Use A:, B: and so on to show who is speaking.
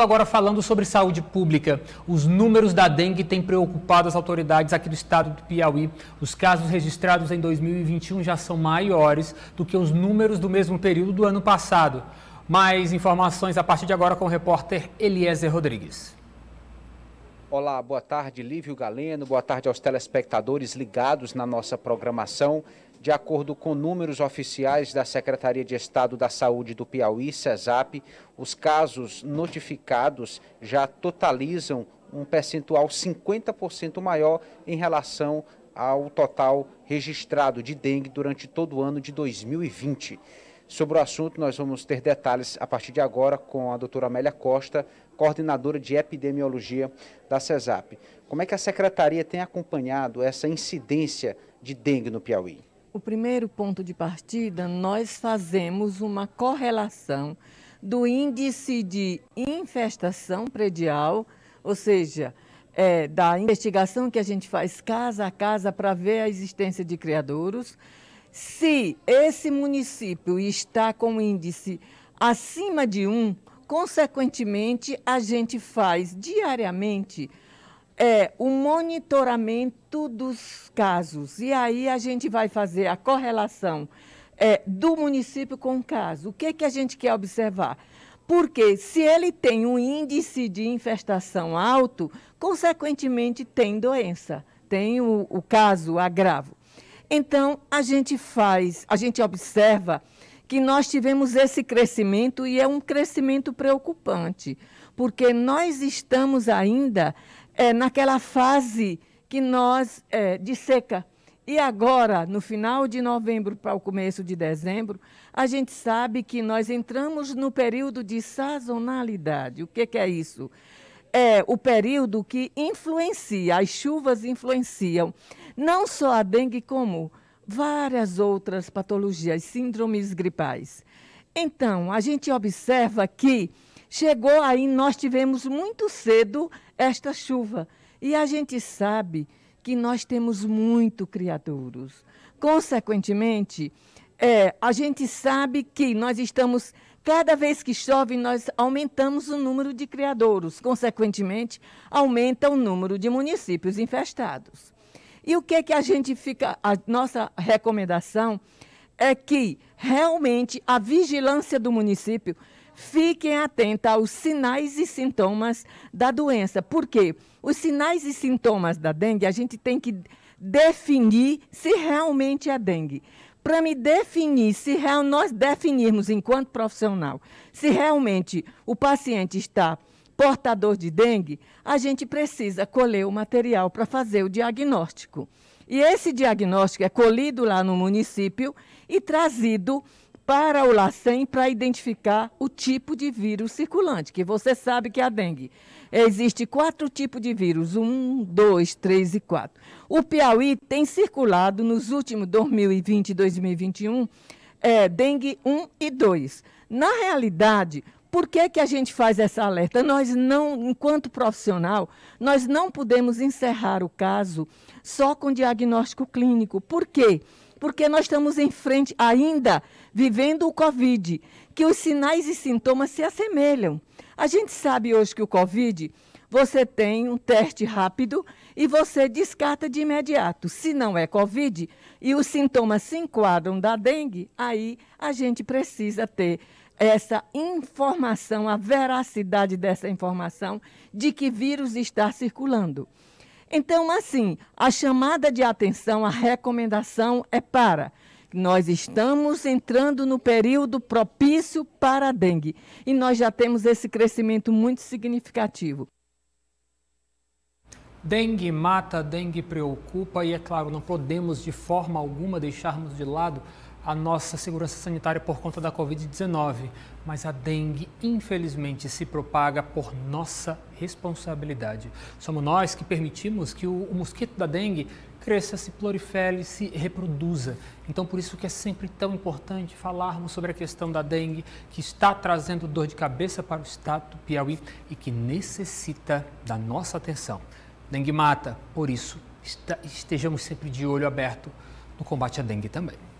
A: Agora falando sobre saúde pública, os números da dengue têm preocupado as autoridades aqui do estado do Piauí. Os casos registrados em 2021 já são maiores do que os números do mesmo período do ano passado. Mais informações a partir de agora com o repórter Eliezer Rodrigues.
B: Olá, boa tarde, Lívio Galeno, boa tarde aos telespectadores ligados na nossa programação. De acordo com números oficiais da Secretaria de Estado da Saúde do Piauí, CESAP, os casos notificados já totalizam um percentual 50% maior em relação ao total registrado de dengue durante todo o ano de 2020. Sobre o assunto, nós vamos ter detalhes a partir de agora com a doutora Amélia Costa, coordenadora de epidemiologia da CESAP. Como é que a secretaria tem acompanhado essa incidência de dengue no Piauí?
C: O primeiro ponto de partida, nós fazemos uma correlação do índice de infestação predial, ou seja, é, da investigação que a gente faz casa a casa para ver a existência de criadouros, se esse município está com índice acima de 1, consequentemente, a gente faz diariamente é, o monitoramento dos casos. E aí a gente vai fazer a correlação é, do município com o caso. O que, que a gente quer observar? Porque se ele tem um índice de infestação alto, consequentemente tem doença, tem o, o caso agravo. Então, a gente faz, a gente observa que nós tivemos esse crescimento e é um crescimento preocupante, porque nós estamos ainda é, naquela fase que nós é, de seca. E agora, no final de novembro para o começo de dezembro, a gente sabe que nós entramos no período de sazonalidade. O que, que é isso? é o período que influencia, as chuvas influenciam não só a dengue, como várias outras patologias, síndromes gripais. Então, a gente observa que chegou aí, nós tivemos muito cedo esta chuva. E a gente sabe que nós temos muito criadouros. Consequentemente, é, a gente sabe que nós estamos, cada vez que chove, nós aumentamos o número de criadouros, consequentemente, aumenta o número de municípios infestados. E o que é que a gente fica, a nossa recomendação é que realmente a vigilância do município fiquem atenta aos sinais e sintomas da doença. Por quê? Os sinais e sintomas da dengue, a gente tem que definir se realmente é dengue para me definir, se real, nós definirmos enquanto profissional, se realmente o paciente está portador de dengue, a gente precisa colher o material para fazer o diagnóstico. E esse diagnóstico é colhido lá no município e trazido para o LACEN para identificar o tipo de vírus circulante, que você sabe que é a dengue. Existe quatro tipos de vírus, um, dois, três e quatro. O Piauí tem circulado nos últimos 2020 e 2021 é, dengue 1 e 2. Na realidade, por que, que a gente faz essa alerta? Nós não, enquanto profissional, nós não podemos encerrar o caso só com diagnóstico clínico. Por quê? Porque porque nós estamos em frente ainda vivendo o Covid, que os sinais e sintomas se assemelham. A gente sabe hoje que o Covid, você tem um teste rápido e você descarta de imediato. Se não é Covid e os sintomas se enquadram da dengue, aí a gente precisa ter essa informação, a veracidade dessa informação de que vírus está circulando. Então, assim, a chamada de atenção, a recomendação é para nós estamos entrando no período propício para a dengue e nós já temos esse crescimento muito significativo.
A: Dengue mata, dengue preocupa e, é claro, não podemos de forma alguma deixarmos de lado a nossa segurança sanitária por conta da Covid-19, mas a dengue, infelizmente, se propaga por nossa responsabilidade. Somos nós que permitimos que o, o mosquito da dengue cresça, se prolifere, se reproduza. Então, por isso que é sempre tão importante falarmos sobre a questão da dengue, que está trazendo dor de cabeça para o estado do Piauí e que necessita da nossa atenção. Dengue mata, por isso, estejamos sempre de olho aberto no combate à dengue também.